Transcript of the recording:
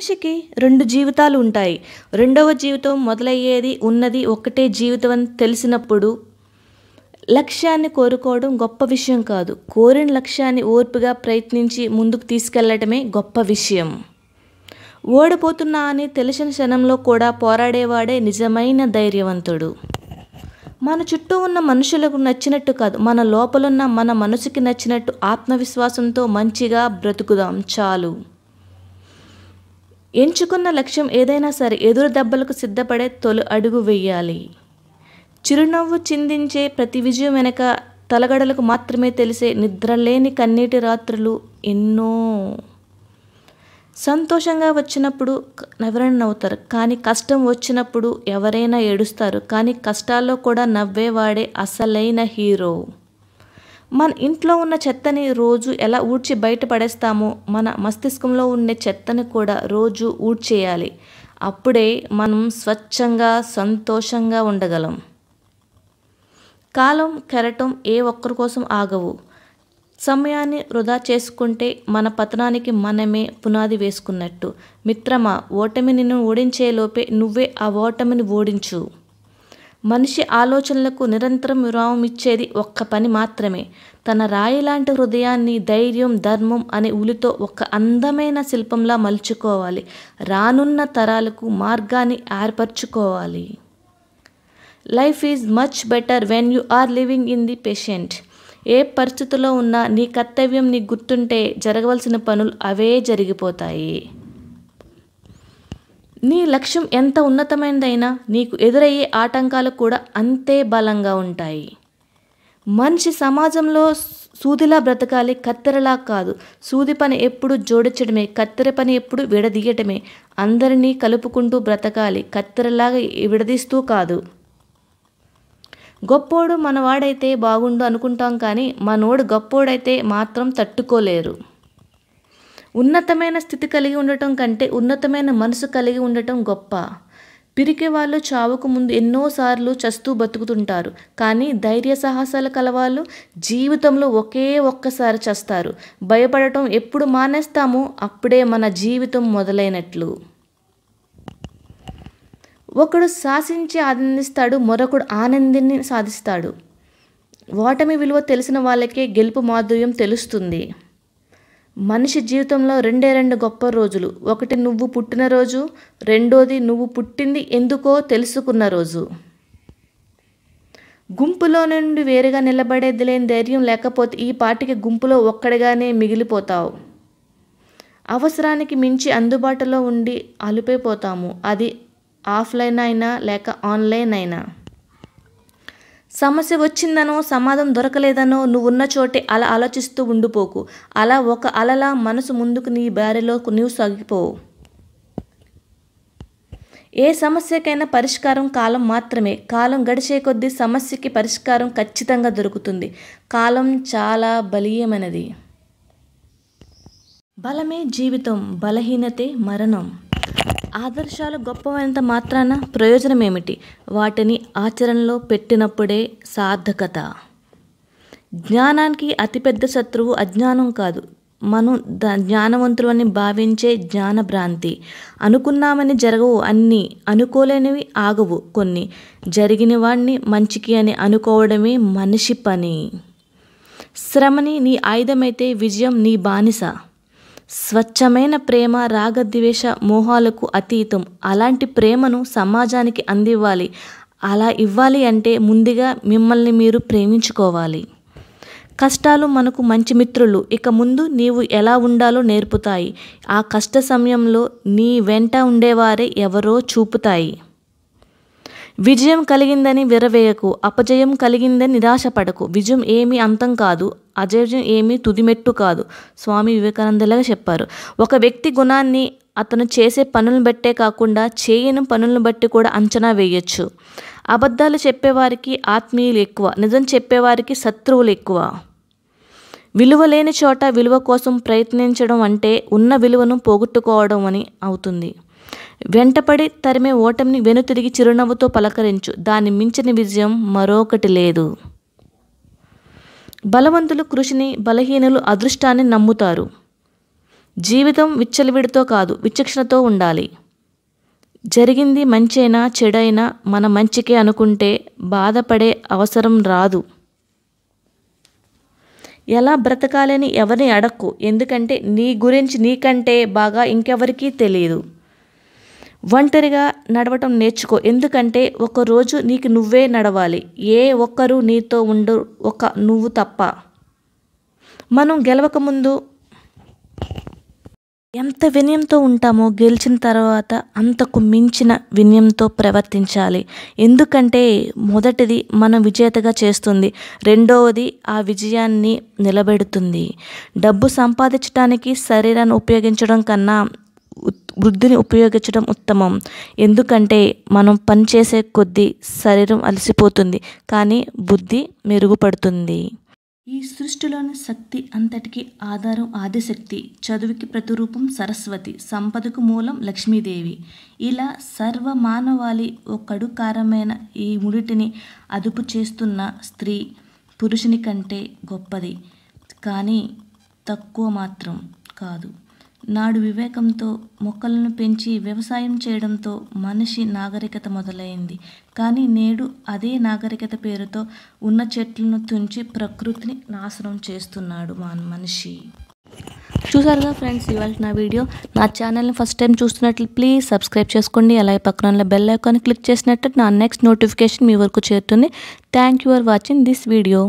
మనిషికి రెండు జీవితాలు ఉంటాయి రెండవ జీవితం మొదలయ్యేది ఉన్నది ఒక్కటే జీవితం అని తెలిసినప్పుడు లక్ష్యాన్ని కోరుకోవడం గొప్ప విషయం కాదు కోరిన లక్ష్యాన్ని ఓర్పుగా ప్రయత్నించి ముందుకు తీసుకెళ్లటమే గొప్ప విషయం ఓడిపోతున్నా అని తెలిసిన క్షణంలో కూడా పోరాడేవాడే నిజమైన ధైర్యవంతుడు మన చుట్టూ ఉన్న మనుషులకు నచ్చినట్టు కాదు మన లోపలున్న మన మనసుకి నచ్చినట్టు ఆత్మవిశ్వాసంతో మంచిగా బ్రతుకుదాం చాలు ఎంచుకున్న లక్ష్యం ఏదైనా సరే ఎదురు దెబ్బలకు సిద్ధపడే తొలి అడుగు వేయాలి చిరునవ్వు చిందించే ప్రతి విజయం వెనక తలగడలకు మాత్రమే తెలిసే నిద్రలేని కన్నీటి రాత్రులు ఎన్నో సంతోషంగా వచ్చినప్పుడు ఎవరైనా నవ్వుతారు కానీ కష్టం వచ్చినప్పుడు ఎవరైనా ఏడుస్తారు కానీ కష్టాల్లో కూడా నవ్వేవాడే అసలైన హీరో మన ఇంట్లో ఉన్న చెత్తని రోజు ఎలా ఊడ్చి బయటపడేస్తామో మన మస్తిష్కంలో ఉండే చెత్తని కూడా రోజు ఊడ్చేయాలి అప్పుడే మనం స్వచ్ఛంగా సంతోషంగా ఉండగలం కాలం కెరటం ఏ ఒక్కరి కోసం ఆగవు సమయాన్ని వృధా చేసుకుంటే మన పతనానికి మనమే పునాది వేసుకున్నట్టు మిత్రమా ఓటమి నిన్ను లోపే నువ్వే ఆ ఓటమిని ఓడించు మనిషి ఆలోచనలకు నిరంతరం విరామం ఇచ్చేది ఒక్క పని మాత్రమే తన రాయిలాంటి హృదయాన్ని ధైర్యం ధర్మం అనే ఉలితో ఒక అందమైన శిల్పంలా మలుచుకోవాలి రానున్న తరాలకు మార్గాన్ని ఏర్పరచుకోవాలి life is much better when you are living in the patient ఏ పరిస్థితిలో ఉన్నా నీ కర్తవ్యం నీ గుర్తుంటే జరగవలసిన పనులు అవే జరిగిపోతాయి నీ లక్ష్యం ఎంత ఉన్నతమైనదైనా నీకు ఎదురయ్యే ఆటంకాలు కూడా అంతే బలంగా ఉంటాయి మనిషి సమాజంలో సూదిలా బ్రతకాలి కత్తెరలా కాదు సూది పని ఎప్పుడు జోడించడమే కత్తెర పని ఎప్పుడు విడదీయటమే అందరినీ కలుపుకుంటూ బ్రతకాలి కత్తెరలాగా విడదీస్తూ కాదు గొప్పోడు మనవాడైతే బాగుండు అనుకుంటాం కానీ మనోడు గొప్పోడైతే మాత్రం తట్టుకోలేరు ఉన్నతమైన స్థితి కలిగి ఉండటం కంటే ఉన్నతమైన మనసు కలిగి ఉండటం గొప్ప పిరికే వాళ్ళు చావుకు ముందు ఎన్నోసార్లు చస్తూ బతుకుతుంటారు కానీ ధైర్య సాహసాలు కలవాళ్ళు జీవితంలో ఒకే ఒక్కసారి చస్తారు భయపడటం ఎప్పుడు మానేస్తామో అప్పుడే మన జీవితం మొదలైనట్లు ఒకడు శాసించి ఆనందిస్తాడు మరొకడు ఆనందిని సాధిస్తాడు ఓటమి విలువ తెలిసిన వాళ్ళకే గెలుపు మాధుర్యం తెలుస్తుంది మనిషి జీవితంలో రెండే రెండు గొప్ప రోజులు ఒకటి నువ్వు పుట్టిన రోజు రెండోది నువ్వు పుట్టింది ఎందుకో తెలుసుకున్న రోజు గుంపులో నుండి వేరుగా నిలబడేది లేని ధైర్యం లేకపోతే ఈ పాటికి గుంపులో ఒక్కడిగానే మిగిలిపోతావు అవసరానికి మించి అందుబాటులో ఉండి అలిపోయిపోతాము అది ఆఫ్లైన్ అయినా లేక ఆన్లైన్ అయినా సమస్య వచ్చిందనో సమాధం దొరకలేదనో నువ్వున్న చోటే అలా ఆలోచిస్తూ ఉండిపోకు అలా ఒక అలలా మనసు ముందుకు నీ బారిలో నీవు సాగిపోవు ఏ సమస్యకైనా పరిష్కారం కాలం మాత్రమే కాలం గడిచే కొద్దీ సమస్యకి పరిష్కారం ఖచ్చితంగా దొరుకుతుంది కాలం చాలా బలీయమైనది బలమే జీవితం బలహీనతే మరణం ఆదర్శాలు గొప్పవైనంత మాత్రాన ప్రయోజనం ఏమిటి వాటిని ఆచరణలో పెట్టినప్పుడే సార్థకత జ్ఞానానికి అతిపెద్ద శత్రువు అజ్ఞానం కాదు మనం ద జ్ఞానవంతులని భావించే జ్ఞానభ్రాంతి అనుకున్నామని జరగవు అన్నీ అనుకోలేనివి ఆగవు కొన్ని జరిగిన వాడిని మంచికి అని అనుకోవడమే మనిషి పని శ్రమని నీ ఆయుధమైతే విజయం నీ బానిస స్వచ్ఛమైన ప్రేమ రాగద్వేష మోహాలకు అతీతం అలాంటి ప్రేమను సమాజానికి అందివ్వాలి అలా ఇవ్వాలి అంటే ముందుగా మిమ్మల్ని మీరు ప్రేమించుకోవాలి కష్టాలు మనకు మంచి మిత్రులు ఇక ముందు నీవు ఎలా ఉండాలో నేర్పుతాయి ఆ కష్ట సమయంలో నీ వెంట ఉండేవారే ఎవరో చూపుతాయి విజయం కలిగిందని విరవేయకు అపజయం కలిగిందని నిరాశపడకు విజయం ఏమీ అంతం కాదు అజయం ఏమీ తుదిమెట్టు కాదు స్వామి వివేకానందలాగా చెప్పారు ఒక వ్యక్తి గుణాన్ని అతను చేసే పనులను బట్టే కాకుండా చేయని పనులను బట్టి కూడా అంచనా వేయొచ్చు అబద్ధాలు చెప్పేవారికి ఆత్మీయులు ఎక్కువ నిజం చెప్పేవారికి శత్రువులు ఎక్కువ విలువ లేని చోట విలువ కోసం ప్రయత్నించడం అంటే ఉన్న విలువను పోగొట్టుకోవడం అని అవుతుంది వెంటపడి తరిమే ఓటమిని వెనుతిరిగి చిరునవ్వుతో పలకరించు దాని మించిన విజయం మరొకటి లేదు బలవంతులు కృషిని బలహీనులు అదృష్టాన్ని నమ్ముతారు జీవితం విచ్చలవిడితో కాదు విచక్షణతో ఉండాలి జరిగింది మంచైనా చెడైనా మన మంచికే అనుకుంటే బాధపడే అవసరం రాదు ఎలా బ్రతకాలని ఎవరిని అడక్కు ఎందుకంటే నీ గురించి నీకంటే బాగా ఇంకెవరికీ తెలియదు ఒంటరిగా నడవటం నేర్చుకో ఎందుకంటే ఒకరోజు నీకు నువ్వే నడవాలి ఏ ఒక్కరు నీతో ఉండరు ఒక నువ్వు తప్ప మనం గెలవకముందు ఎంత వినయంతో ఉంటామో గెలిచిన తర్వాత అంతకు మించిన వినయంతో ప్రవర్తించాలి ఎందుకంటే మొదటిది మనం విజేతగా చేస్తుంది రెండవది ఆ విజయాన్ని నిలబెడుతుంది డబ్బు సంపాదించడానికి శరీరాన్ని ఉపయోగించడం కన్నా వృద్ధిని ఉపయోగించడం ఉత్తమం ఎందుకంటే మనం పనిచేసే కొద్దీ శరీరం అలసిపోతుంది కానీ బుద్ధి మెరుగుపడుతుంది ఈ సృష్టిలోని శక్తి అంతటికీ ఆధారం ఆదిశక్తి చదువుకి ప్రతిరూపం సరస్వతి సంపదకు మూలం లక్ష్మీదేవి ఇలా సర్వ మానవాళి ఒకడుకారమైన ఈ ముడిటిని అదుపు చేస్తున్న స్త్రీ పురుషుని కంటే గొప్పది కానీ తక్కువ మాత్రం కాదు నాడు వివేకంతో మొక్కలను పెంచి వ్యవసాయం చేయడంతో మనిషి నాగరికత మొదలైంది కానీ నేడు అదే నాగరికత పేరుతో ఉన్న చెట్లను తుంచి ప్రకృతిని నాశనం చేస్తున్నాడు మా మనిషి చూసారుగా ఫ్రెండ్స్ ఇవాళ నా వీడియో నా ఛానల్ని ఫస్ట్ టైం చూస్తున్నట్లు ప్లీజ్ సబ్స్క్రైబ్ చేసుకోండి అలాగే పక్కన బెల్ ఐకాన్ క్లిక్ చేసినట్టు నా నెక్స్ట్ నోటిఫికేషన్ మీ వరకు చేరుతుంది thank you for watching this video